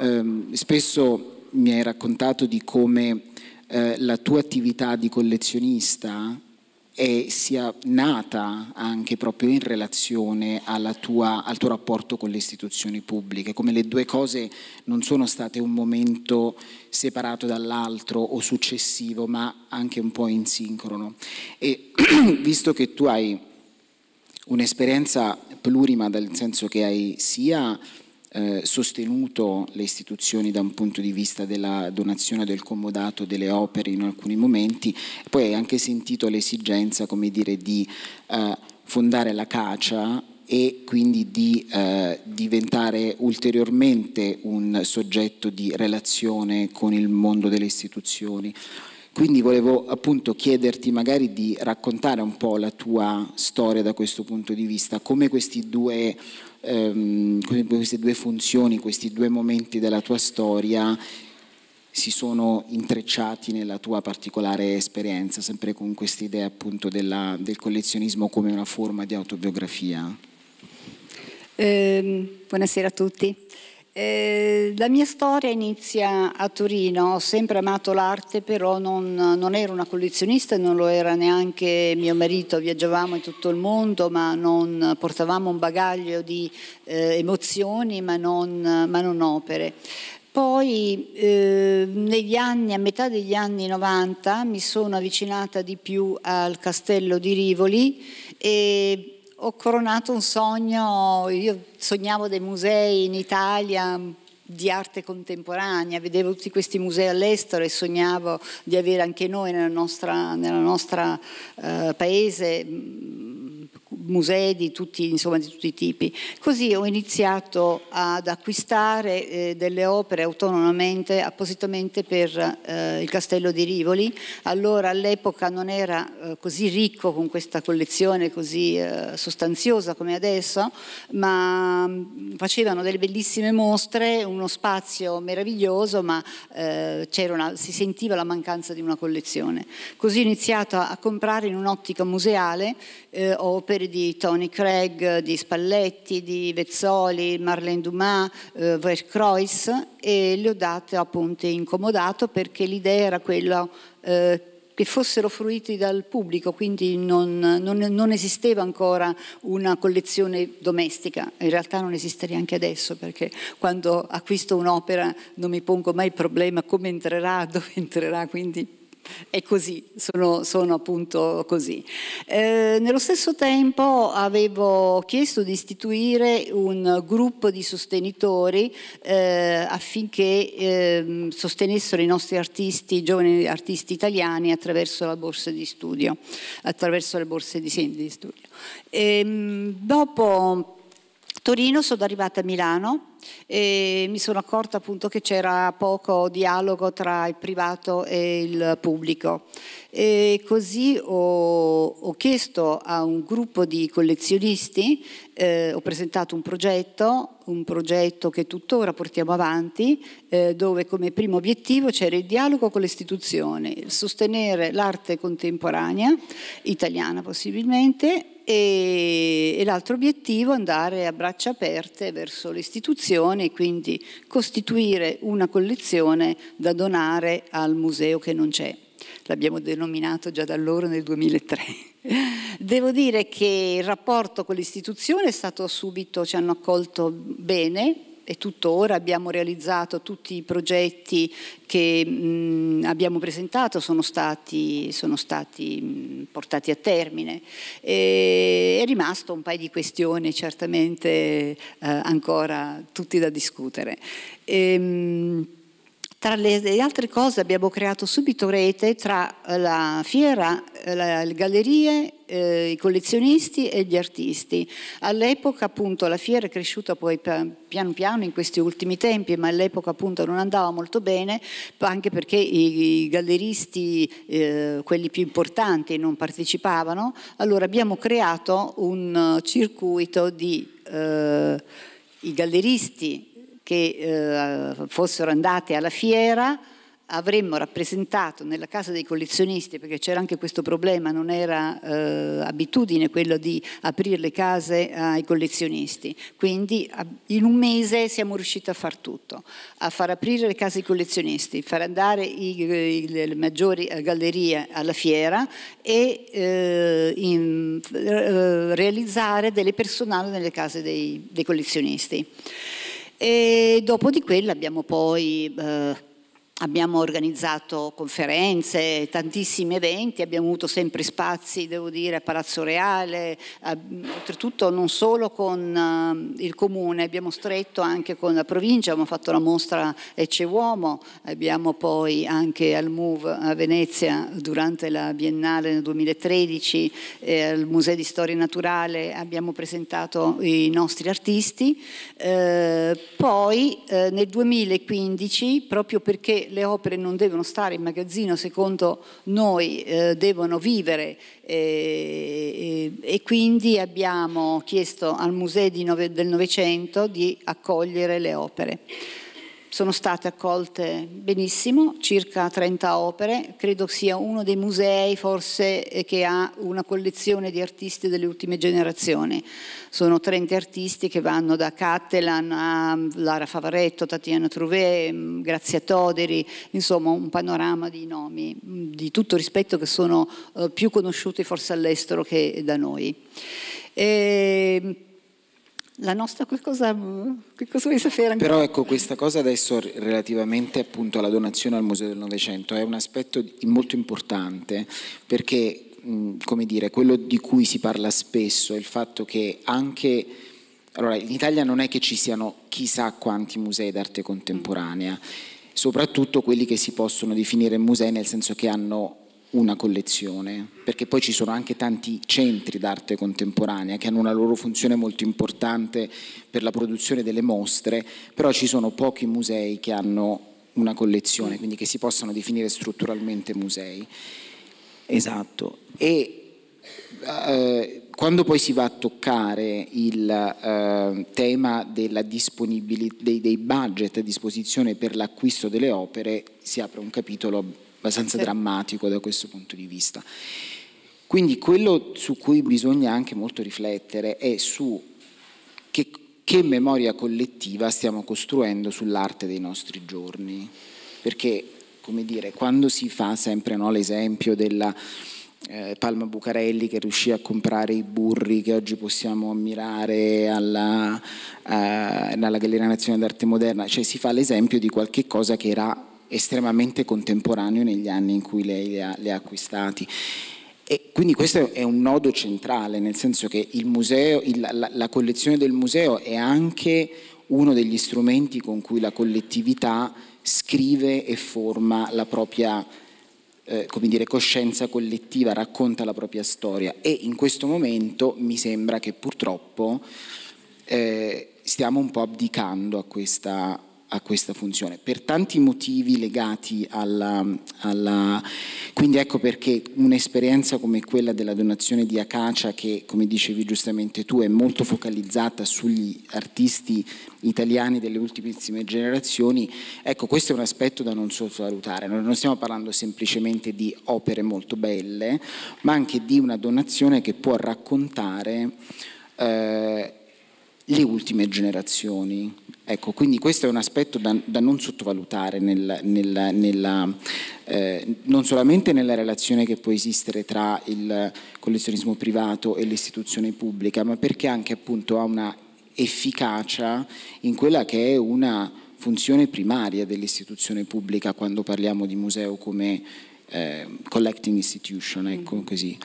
ehm, spesso mi hai raccontato di come eh, la tua attività di collezionista è, sia nata anche proprio in relazione tua, al tuo rapporto con le istituzioni pubbliche, come le due cose non sono state un momento separato dall'altro o successivo, ma anche un po' in sincrono. E visto che tu hai un'esperienza plurima, nel senso che hai sia eh, sostenuto le istituzioni da un punto di vista della donazione del comodato delle opere in alcuni momenti, poi hai anche sentito l'esigenza come dire, di eh, fondare la caccia e quindi di eh, diventare ulteriormente un soggetto di relazione con il mondo delle istituzioni. Quindi volevo appunto chiederti magari di raccontare un po' la tua storia da questo punto di vista, come questi due ehm, queste due funzioni, questi due momenti della tua storia si sono intrecciati nella tua particolare esperienza, sempre con questa idea appunto della, del collezionismo come una forma di autobiografia? Eh, buonasera a tutti. Eh, la mia storia inizia a Torino, ho sempre amato l'arte, però non, non, ero una collezionista, non lo era neanche mio marito, viaggiavamo in tutto il mondo, ma non portavamo un bagaglio di eh, emozioni, ma non, ma non opere. Poi eh, negli anni, a metà degli anni 90 mi sono avvicinata di più al castello di Rivoli e ho coronato un sogno, io sognavo dei musei in Italia di arte contemporanea, vedevo tutti questi musei all'estero e sognavo di avere anche noi nel nostro eh, paese musei di tutti, insomma, di tutti, i tipi. Così ho iniziato ad acquistare eh, delle opere autonomamente, appositamente per eh, il castello di Rivoli. Allora all'epoca non era eh, così ricco con questa collezione così eh, sostanziosa come adesso, ma mh, mm, facevano delle bellissime mostre, uno spazio meraviglioso, ma eh, una, si sentiva la mancanza di una collezione. Così ho iniziato a, a comprare in un'ottica museale eh, opere di di Tony Craig, di Spalletti, di Vezzoli, Marlene Dumas, eh, Verkreuz e le ho date appunto incomodato perché l'idea era quella eh, che fossero fruiti dal pubblico, quindi non, non, non, esisteva ancora una collezione domestica, in realtà non esiste neanche adesso perché quando acquisto un'opera non mi pongo mai il problema come entrerà, dove entrerà, quindi è così, sono, sono appunto così. Eh, nello stesso tempo avevo chiesto di istituire un gruppo di sostenitori eh, affinché eh, sostenessero i nostri artisti, i giovani artisti italiani attraverso la borsa di studio, attraverso le borse di, sì, di studio. E, ehm, dopo Torino sono arrivata a Milano e mi sono accorta appunto che c'era poco dialogo tra il privato e il pubblico. E così ho, ho chiesto a un gruppo di collezionisti, eh, ho presentato un progetto, un progetto che tuttora portiamo avanti, eh, dove come primo obiettivo c'era il dialogo con le istituzioni, sostenere l'arte contemporanea, italiana possibilmente, e, e l'altro obiettivo andare a braccia aperte verso le istituzioni collezione e quindi costituire una collezione da donare al museo che non c'è. L'abbiamo denominato già da allora nel 2003. Devo dire che il rapporto con l'istituzione è stato subito, ci hanno accolto bene, e tuttora abbiamo realizzato tutti i progetti che mh, abbiamo presentato sono stati, sono stati mh, portati a termine. E è rimasto un paio di questioni certamente eh, ancora tutti da discutere. E, ehm, mh, tra le altre cose abbiamo creato subito rete tra eh, la fiera, eh, le gallerie eh, i collezionisti e gli artisti. All'epoca appunto la fiera è cresciuta poi piano piano in questi ultimi tempi, ma all'epoca appunto non andava molto bene, anche perché i, i galleristi, eh, quelli più importanti, non partecipavano. Allora abbiamo creato un circuito di... Eh, i galleristi che eh, fossero andati alla fiera avremmo rappresentato nella casa dei collezionisti, perché c'era anche questo problema, non era eh, abitudine quello di aprire le case ai collezionisti, quindi in un mese siamo riusciti a far tutto, a far aprire le case ai collezionisti, far andare i, i, le maggiori eh, gallerie alla fiera e eh, in, eh, realizzare delle personali nelle case dei, dei collezionisti. E dopo di quello abbiamo poi eh, abbiamo organizzato conferenze, tantissimi eventi, abbiamo avuto sempre spazi, devo dire, a Palazzo Reale, oltretutto non solo con eh, il comune, abbiamo stretto anche con la provincia, abbiamo fatto la mostra Ecce Uomo, abbiamo poi anche al MUV a Venezia durante la Biennale nel 2013, eh, al Museo di Storia Naturale abbiamo presentato i nostri artisti, eh, poi eh, nel 2015 proprio perché le opere non devono stare in magazzino, secondo noi eh, devono vivere eh, e quindi abbiamo chiesto al Museo Nove, del Novecento di accogliere le opere sono state accolte benissimo, circa 30 opere, credo sia uno dei musei forse eh, che ha una collezione di artisti delle ultime generazioni. Sono 30 artisti che vanno da Cattelan a mm, Lara Favaretto, Tatiana Trouvé, mm, Grazia Toderi, insomma un panorama di nomi mm, di tutto rispetto che sono eh, più conosciuti forse all'estero che da noi. E ehm, la nostra qualcosa, che cosa vuoi sapere ancora? Però ecco questa cosa adesso relativamente appunto alla donazione al Museo del Novecento è un aspetto molto importante perché come dire, quello di cui si parla spesso è il fatto che anche allora, in Italia non è che ci siano chissà quanti musei d'arte contemporanea, soprattutto quelli che si possono definire musei nel senso che hanno una collezione, perché poi ci sono anche tanti centri d'arte contemporanea che hanno una loro funzione molto importante per la produzione delle mostre, però ci sono pochi musei che hanno una collezione, quindi che si possano definire strutturalmente musei. Esatto. E eh, quando poi si va a toccare il eh, tema dei, dei budget a disposizione per l'acquisto delle opere, si apre un capitolo abbastanza sì. drammatico da questo punto di vista. Quindi quello su cui bisogna anche molto riflettere è su che, che memoria collettiva stiamo costruendo sull'arte dei nostri giorni, perché come dire, quando si fa sempre no, l'esempio della... Eh, Palma Bucarelli che riuscì a comprare i burri che oggi possiamo ammirare alla, eh, alla Galleria Nazionale d'Arte Moderna, cioè si fa l'esempio di qualche cosa che era estremamente contemporaneo negli anni in cui lei le ha, li ha acquistati. E quindi questo è un nodo centrale, nel senso che il museo, il, la, la, collezione del museo è anche uno degli strumenti con cui la collettività scrive e forma la propria eh, dire, coscienza collettiva, racconta la propria storia. E in questo momento mi sembra che purtroppo eh, stiamo un po' abdicando a questa a questa funzione per tanti motivi legati alla, alla... quindi ecco perché un'esperienza come quella della donazione di Acacia che come dicevi giustamente tu è molto focalizzata sugli artisti italiani delle ultimissime generazioni ecco questo è un aspetto da non sottovalutare non stiamo parlando semplicemente di opere molto belle ma anche di una donazione che può raccontare eh, le ultime generazioni Ecco, quindi questo è un aspetto da, da non sottovalutare nel, nel, nella, eh, non solamente nella relazione che può esistere tra il collezionismo privato e l'istituzione pubblica, ma perché anche appunto ha una efficacia in quella che è una funzione primaria dell'istituzione pubblica quando parliamo di museo come eh, collecting institution, ecco mm. così.